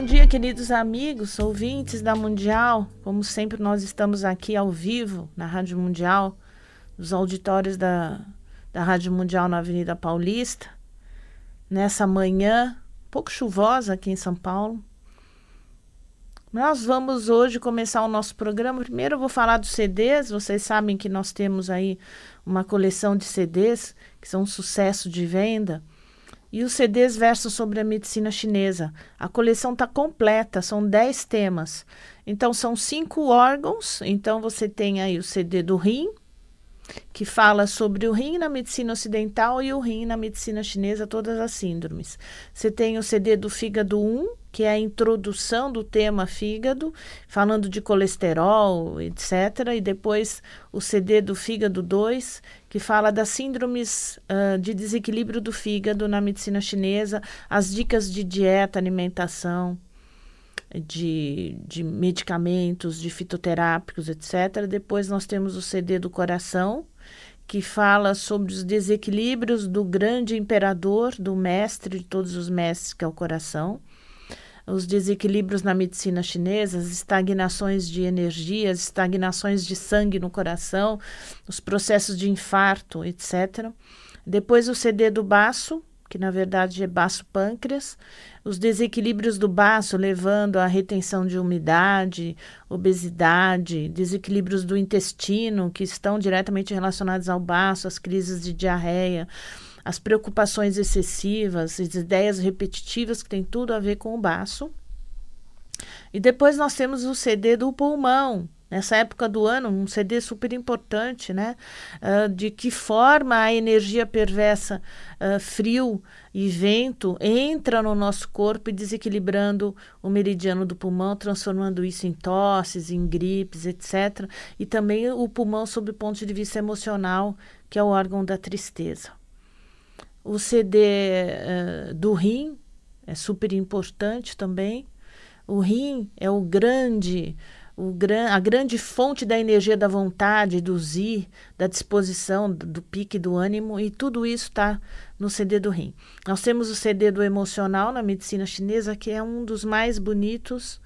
Bom dia, queridos amigos, ouvintes da Mundial. Como sempre, nós estamos aqui ao vivo na Rádio Mundial, nos auditórios da, da Rádio Mundial na Avenida Paulista, nessa manhã um pouco chuvosa aqui em São Paulo. Nós vamos hoje começar o nosso programa. Primeiro eu vou falar dos CDs. Vocês sabem que nós temos aí uma coleção de CDs que são um sucesso de venda e os CDs versos sobre a medicina chinesa. A coleção está completa, são 10 temas. Então, são cinco órgãos. Então, você tem aí o CD do rim, que fala sobre o rim na medicina ocidental e o rim na medicina chinesa, todas as síndromes. Você tem o CD do fígado 1, que é a introdução do tema fígado, falando de colesterol, etc. E depois o CD do fígado 2, que fala das síndromes uh, de desequilíbrio do fígado na medicina chinesa, as dicas de dieta, alimentação, de, de medicamentos, de fitoterápicos, etc. Depois nós temos o CD do coração, que fala sobre os desequilíbrios do grande imperador, do mestre de todos os mestres, que é o coração, os desequilíbrios na medicina chinesa, as estagnações de energia, as estagnações de sangue no coração, os processos de infarto, etc. Depois o CD do baço, que na verdade é baço-pâncreas. Os desequilíbrios do baço levando à retenção de umidade, obesidade, desequilíbrios do intestino, que estão diretamente relacionados ao baço, as crises de diarreia, as preocupações excessivas, as ideias repetitivas, que tem tudo a ver com o baço. E depois nós temos o CD do pulmão, nessa época do ano, um CD super importante, né? Uh, de que forma a energia perversa, uh, frio e vento, entra no nosso corpo e desequilibrando o meridiano do pulmão, transformando isso em tosses, em gripes, etc. E também o pulmão sob o ponto de vista emocional, que é o órgão da tristeza. O CD uh, ah, do rim é super importante também. O rim é o grande gran, a grande fonte da energia da vontade, do zi, da disposição, do, do pique, do ânimo, e tudo isso está no CD do rim. Nós temos o CD do emocional na medicina chinesa, que é um dos mais bonitos,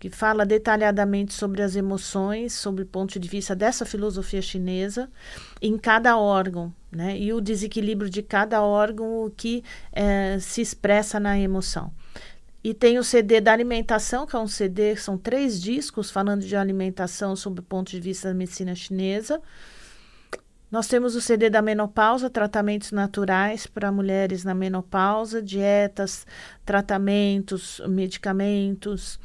que fala detalhadamente sobre as emoções, sobre o ponto de vista dessa filosofia chinesa, em cada órgão, né? E o desequilíbrio de cada órgão, o que é, se expressa na emoção. E tem o CD da alimentação, que é um CD, são três discos falando de alimentação sob o ponto de vista da medicina chinesa. Nós temos o CD da menopausa, tratamentos naturais para mulheres na menopausa, dietas, tratamentos, medicamentos.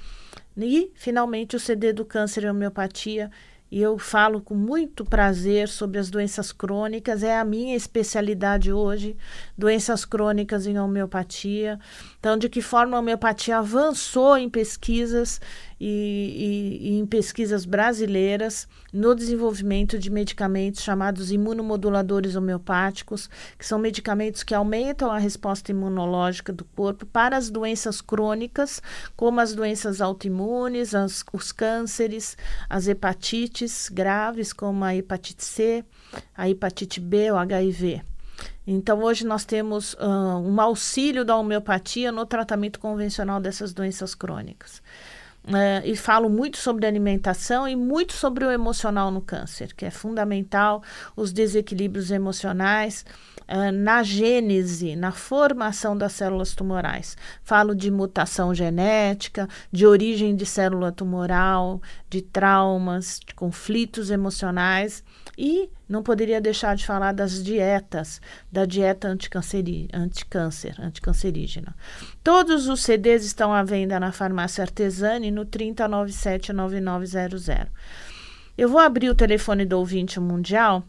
E, finalmente, o CD do câncer e homeopatia, e eu falo com muito prazer sobre as doenças crônicas, é a minha especialidade hoje, doenças crônicas em homeopatia. Então, de que forma a homeopatia avançou em pesquisas e, e, e em pesquisas brasileiras no desenvolvimento de medicamentos chamados imunomoduladores homeopáticos, que são medicamentos que aumentam a resposta imunológica do corpo para as doenças crônicas, como as doenças autoimunes, as, os cânceres, as hepatites graves, como a hepatite C, a hepatite B, o HIV. Então, hoje nós temos uh, um auxílio da homeopatia no tratamento convencional dessas doenças crônicas é, e falo muito sobre alimentação e muito sobre o emocional no câncer, que é fundamental os desequilíbrios emocionais é, na gênese, na formação das células tumorais. Falo de mutação genética, de origem de célula tumoral, de traumas, de conflitos emocionais e não poderia deixar de falar das dietas, da dieta anticâncer, anticancerígena. Todos os CDs estão à venda na farmácia Artesani no 3097-9900. Eu vou abrir o telefone do ouvinte mundial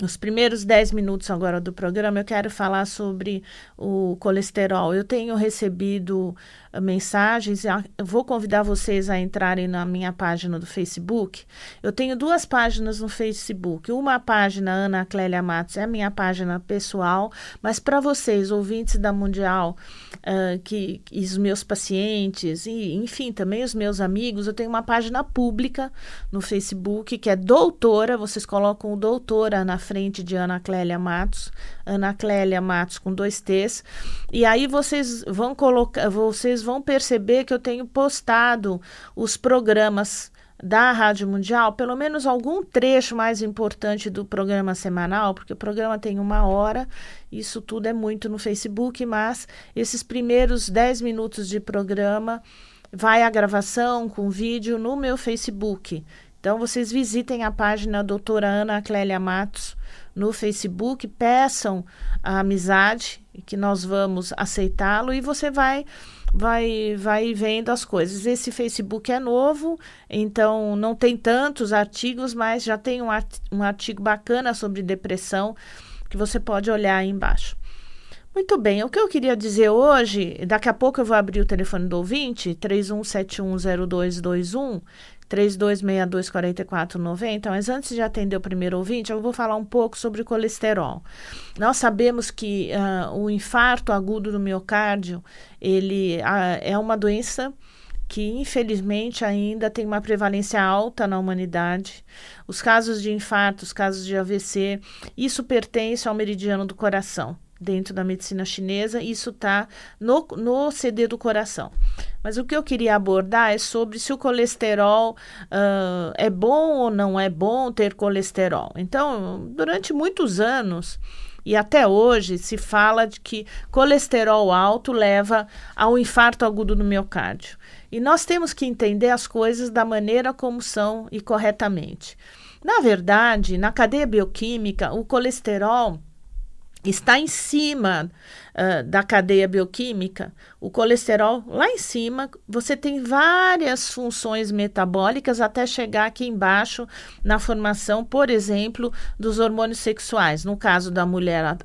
nos primeiros 10 minutos agora do programa, eu quero falar sobre o colesterol. Eu tenho recebido ah, mensagens, ah, eu vou convidar vocês a entrarem na minha página do Facebook. Eu tenho duas páginas no Facebook. Uma página, Ana Clélia Matos, é a minha página pessoal, mas para vocês, ouvintes da Mundial, uh, que, e os meus pacientes, e enfim, também os meus amigos, eu tenho uma página pública no Facebook que é doutora, vocês colocam o doutora na frente de Ana Clélia Matos, Ana Clélia Matos com dois T's. E aí vocês vão colocar, vocês vão perceber que eu tenho postado os programas da Rádio Mundial, pelo menos algum trecho mais importante do programa semanal, porque o programa tem uma hora, isso tudo é muito no Facebook, mas esses primeiros 10 minutos de programa vai a gravação com vídeo no meu Facebook. Então, vocês visitem a página doutora Ana Clélia Matos no Facebook, peçam a amizade, que nós vamos aceitá-lo e você vai vai vai vendo as coisas. Esse Facebook é novo, então não tem tantos artigos, mas já tem um, um artigo bacana sobre depressão que você pode olhar aí embaixo. Muito bem, o que eu queria dizer hoje, daqui a pouco eu vou abrir o telefone do ouvinte, 31710221, 3262-4490. mas antes de atender o primeiro ouvinte, eu vou falar um pouco sobre colesterol. Nós sabemos que uh, o infarto agudo do miocárdio, ele uh, é uma doença que infelizmente ainda tem uma prevalência alta na humanidade. Os casos de infarto, os casos de AVC, isso pertence ao meridiano do coração dentro da medicina chinesa, isso está no, no CD do coração. Mas o que eu queria abordar é sobre se o colesterol uh, é bom ou não é bom ter colesterol. Então, durante muitos anos e até hoje se fala de que colesterol alto leva ao infarto agudo do miocárdio. E nós temos que entender as coisas da maneira como são e corretamente. Na verdade, na cadeia bioquímica, o colesterol está em cima uh, da cadeia bioquímica, o colesterol lá em cima, você tem várias funções metabólicas até chegar aqui embaixo na formação, por exemplo, dos hormônios sexuais. No caso da mulher, a,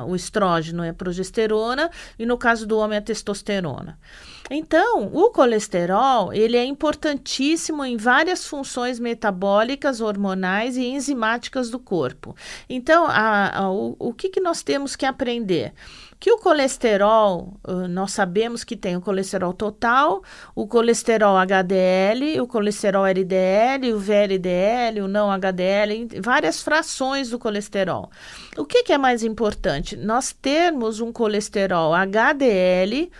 a, o estrógeno é a progesterona, e no caso do homem, a testosterona. Então, o colesterol, ele é importantíssimo em várias funções metabólicas, hormonais e enzimáticas do corpo. Então, a, a, o, o que, que nós temos que aprender? que o colesterol, nós sabemos que tem o colesterol total, o colesterol HDL, o colesterol LDL, o VLDL, o não HDL, várias frações do colesterol. O que, que é mais importante? Nós termos um colesterol HDL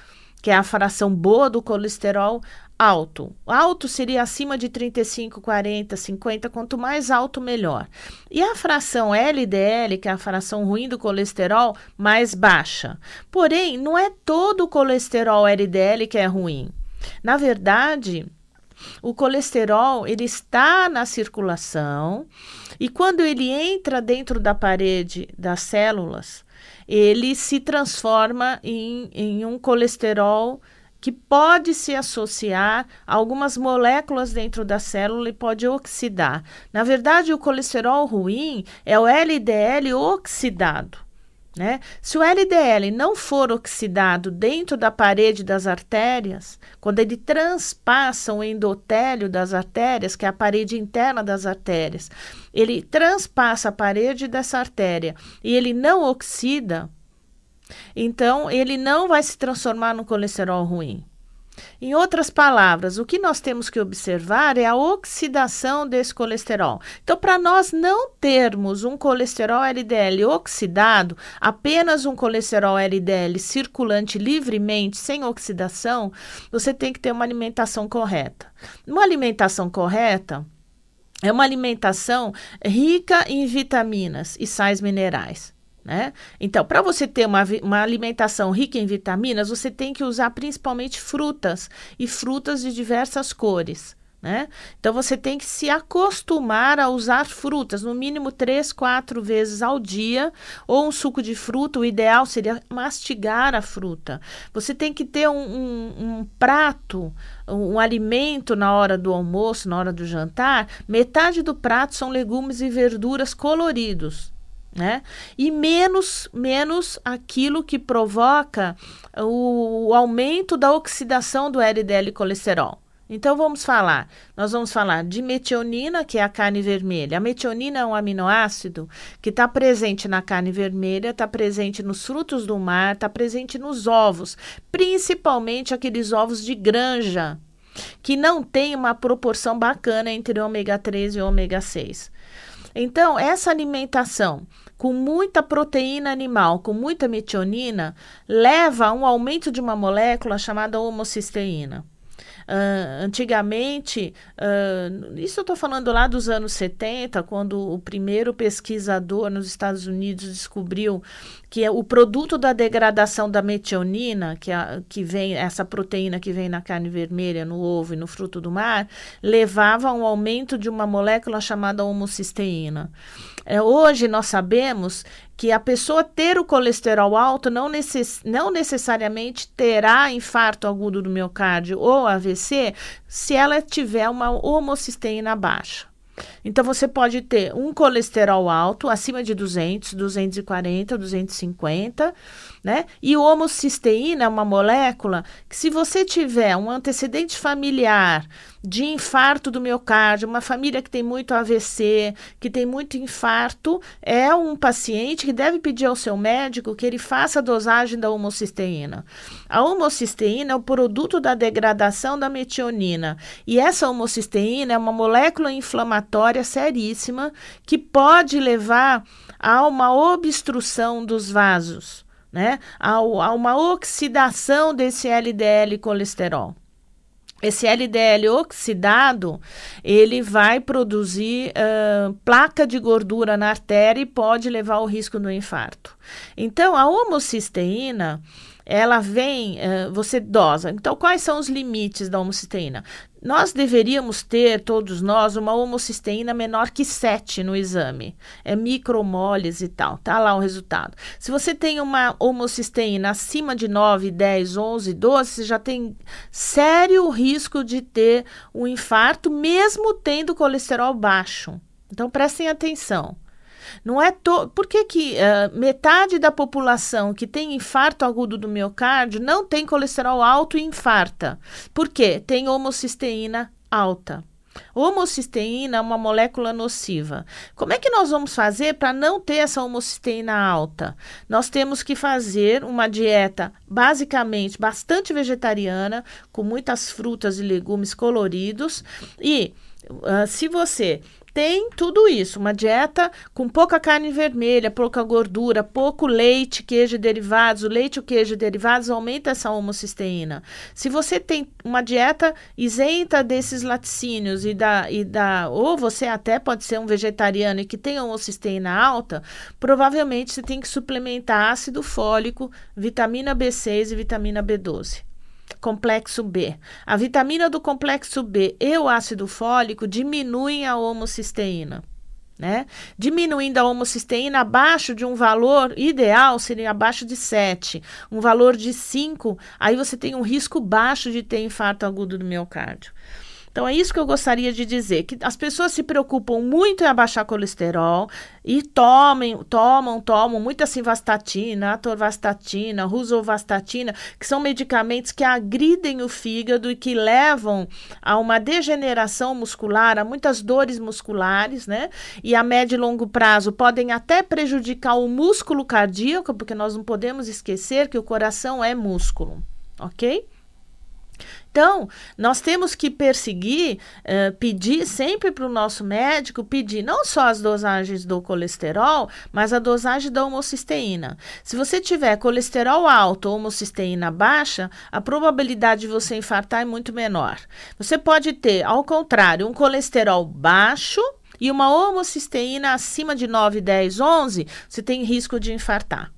que é a fração boa do colesterol alto. Alto seria acima de 35, 40, 50, quanto mais alto, melhor. E a fração LDL, que é a fração ruim do colesterol, mais baixa. Porém, não é todo o colesterol LDL que é ruim. Na verdade, o colesterol ele está na circulação e quando ele entra dentro da parede das células, ele se transforma em, em um colesterol que pode se associar a algumas moléculas dentro da célula e pode oxidar. Na verdade, o colesterol ruim é o LDL oxidado. Né? Se o LDL não for oxidado dentro da parede das artérias, quando ele transpassa o endotélio das artérias, que é a parede interna das artérias, ele transpassa a parede dessa artéria e ele não oxida, então ele não vai se transformar no colesterol ruim. Em outras palavras, o que nós temos que observar é a oxidação desse colesterol. Então, para nós não termos um colesterol LDL oxidado, apenas um colesterol LDL circulante livremente, sem oxidação, você tem que ter uma alimentação correta. Uma alimentação correta é uma alimentação rica em vitaminas e sais minerais. Né? Então, para você ter uma, uma, alimentação rica em vitaminas, você tem que usar principalmente frutas e frutas de diversas cores. Né? Então, você tem que se acostumar a usar frutas, no mínimo três, quatro vezes ao dia, ou um suco de fruta. O ideal seria mastigar a fruta. Você tem que ter um, um, um prato um, um, alimento na hora do almoço, na hora do jantar, metade do prato são legumes e verduras coloridos né? E menos, menos aquilo que provoca o, o aumento da oxidação do LDL colesterol. Então vamos falar. Nós vamos falar de metionina, que é a carne vermelha. A metionina é um aminoácido que está presente na carne vermelha, está presente nos frutos do mar, está presente nos ovos, principalmente aqueles ovos de granja, que não tem uma proporção bacana entre ômega 3 e ômega 6. Então, essa alimentação com muita proteína animal, com muita metionina, leva a um aumento de uma molécula chamada homocisteína. Uh, antigamente, uh, isso eu estou falando lá dos anos 70, quando o primeiro pesquisador nos Estados Unidos descobriu que é o produto da degradação da metionina, que, é, que vem, essa proteína que vem na carne vermelha, no ovo e no fruto do mar, levava a um aumento de uma molécula chamada homocisteína. É, hoje nós sabemos que a pessoa ter o colesterol alto não, necess, não necessariamente terá infarto agudo do miocárdio ou AVC se ela tiver uma homocisteína baixa. Então você pode ter um colesterol alto, acima de 200, 240, 250, né? E homocisteína é uma molécula que se você tiver um antecedente familiar de infarto do miocárdio, uma família que tem muito AVC, que tem muito infarto, é um paciente que deve pedir ao seu médico que ele faça a dosagem da homocisteína. A homocisteína é o produto da degradação da metionina, e essa homocisteína é uma molécula inflamatória seríssima que pode levar a uma obstrução dos vasos, né? A, a uma oxidação desse LDL colesterol. Esse LDL oxidado, ele vai produzir uh, placa de gordura na artéria e pode levar ao risco do infarto. Então, a homocisteína, ela vem, uh, você dosa. Então, quais são os limites da homocisteína? Nós deveríamos ter, todos nós, uma homocisteína menor que 7 no exame. É micromoles e tal, tá lá o resultado. Se você tem uma homocisteína acima de 9, 10, 11, 12, você já tem sério risco de ter um infarto, mesmo tendo colesterol baixo. Então, prestem atenção. Não é to... Por que, que uh, metade da população que tem infarto agudo do miocárdio não tem colesterol alto e infarta? Porque tem homocisteína alta. Homocisteína é uma molécula nociva. Como é que nós vamos fazer para não ter essa homocisteína alta? Nós temos que fazer uma dieta basicamente bastante vegetariana, com muitas frutas e legumes coloridos. E uh, se você tem tudo isso, uma dieta com pouca carne vermelha, pouca gordura, pouco leite, queijo e derivados. O leite, o queijo e derivados aumenta essa homocisteína. Se você tem uma dieta isenta desses laticínios e da, e da ou você até pode ser um vegetariano e que tem homocisteína alta, provavelmente você tem que suplementar ácido fólico, vitamina B6 e vitamina B12 complexo B. A vitamina do complexo B e o ácido fólico diminuem a homocisteína. Né? Diminuindo a homocisteína abaixo de um valor ideal, seria abaixo de 7, um valor de 5, aí você tem um risco baixo de ter infarto agudo do miocárdio. Então é isso que eu gostaria de dizer, que as pessoas se preocupam muito em abaixar colesterol e tomem, tomam, tomam muita simvastatina, atorvastatina, rusovastatina, que são medicamentos que agridem o fígado e que levam a uma degeneração muscular, a muitas dores musculares, né? E a médio e longo prazo podem até prejudicar o músculo cardíaco, porque nós não podemos esquecer que o coração é músculo, ok? Então, nós temos que perseguir, uh, pedir sempre para o nosso médico, pedir não só as dosagens do colesterol, mas a dosagem da homocisteína. Se você tiver colesterol alto ou homocisteína baixa, a probabilidade de você infartar é muito menor. Você pode ter, ao contrário, um colesterol baixo e uma homocisteína acima de 9, 10, 11, você tem risco de infartar.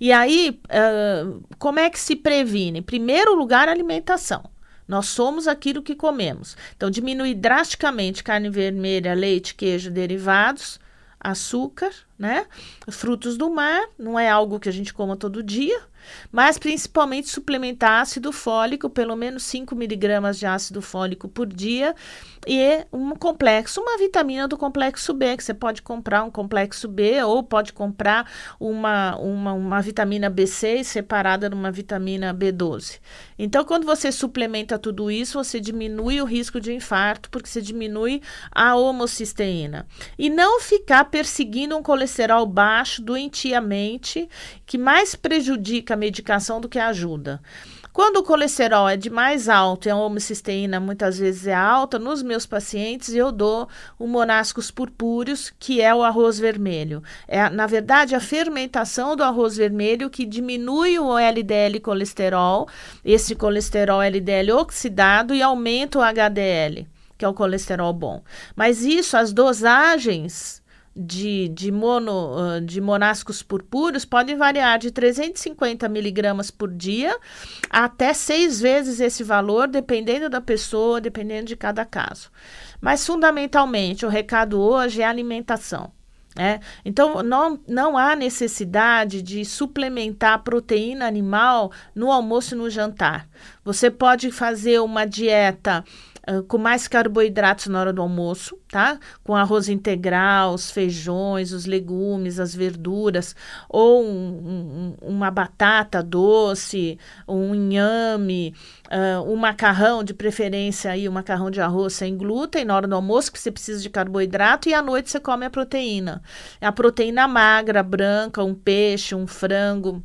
E aí, uh, como é que se previne? Em primeiro lugar, alimentação. Nós somos aquilo que comemos. Então, diminuir drasticamente carne vermelha, leite, queijo, derivados, açúcar, né? Frutos do mar, não é algo que a gente coma todo dia mas principalmente suplementar ácido fólico, pelo menos 5 miligramas de ácido fólico por dia e um complexo, uma vitamina do complexo B, que você pode comprar um complexo B ou pode comprar uma, uma, uma vitamina B6 separada numa vitamina B12. Então, quando você suplementa tudo isso, você diminui o risco de infarto, porque você diminui a homocisteína. E não ficar perseguindo um colesterol baixo doentiamente, que mais prejudica a medicação do que ajuda. Quando o colesterol é de mais alto e a homocisteína muitas vezes é alta, nos meus pacientes eu dou o monascos purpúreos, que é o arroz vermelho. É, na verdade, a fermentação do arroz vermelho que diminui o LDL colesterol, esse colesterol LDL oxidado e aumenta o HDL, que é o colesterol bom. Mas isso, as dosagens de, de, mono, de monascos purpúreos pode variar de 350 miligramas por dia até seis vezes esse valor, dependendo da pessoa, dependendo de cada caso. Mas, fundamentalmente, o recado hoje é alimentação. É, então, não, não há necessidade de suplementar proteína animal no almoço e no jantar. Você pode fazer uma dieta com mais carboidratos na hora do almoço, tá? Com arroz integral, os feijões, os legumes, as verduras, ou um, um, uma batata doce, um inhame, uh, um macarrão, de preferência aí, um macarrão de arroz sem glúten na hora do almoço, que você precisa de carboidrato, e à noite você come a proteína. A proteína magra, branca, um peixe, um frango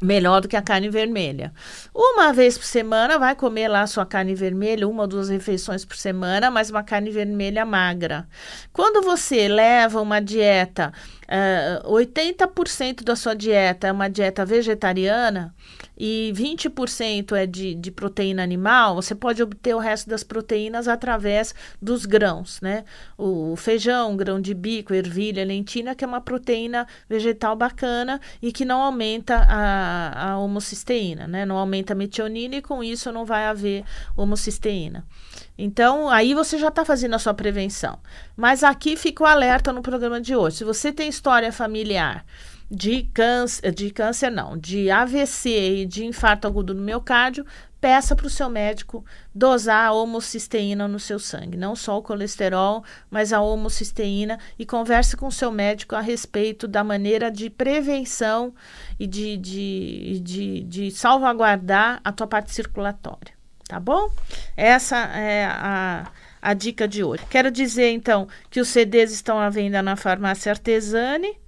melhor do que a carne vermelha. Uma vez por semana vai comer lá sua carne vermelha, uma ou duas refeições por semana, mas uma carne vermelha magra. Quando você leva uma dieta uh, ah, 80% da sua dieta é uma dieta vegetariana e 20% é de, de proteína animal, você pode obter o resto das proteínas através dos grãos, né? O feijão, grão de bico, ervilha, lentina, que é uma proteína vegetal bacana e que não aumenta a, a homocisteína, né? Não aumenta a metionina e com isso não vai haver homocisteína. Então, aí você já está fazendo a sua prevenção. Mas aqui fica o alerta no programa de hoje. Se você tem história familiar de câncer, eh, de câncer não, de AVC e de infarto agudo no miocárdio, peça para o seu médico dosar a homocisteína no seu sangue, não só o colesterol, mas a homocisteína e converse com o seu médico a respeito da maneira de prevenção e de, de, de, de salvaguardar a tua parte circulatória tá bom? Essa é a, a dica de hoje. Quero dizer, então, que os CDs estão à venda na farmácia Artesani.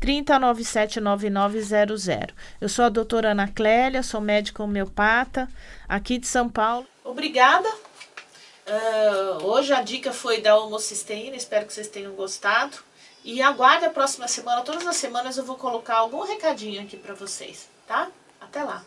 30979900. Eu sou a doutora Ana Clélia, sou médica homeopata aqui de São Paulo. Obrigada. Uh, hoje a dica foi da homocisteína, espero que vocês tenham gostado. E aguarde a próxima semana, todas as semanas eu vou colocar algum recadinho aqui para vocês, tá? Até lá.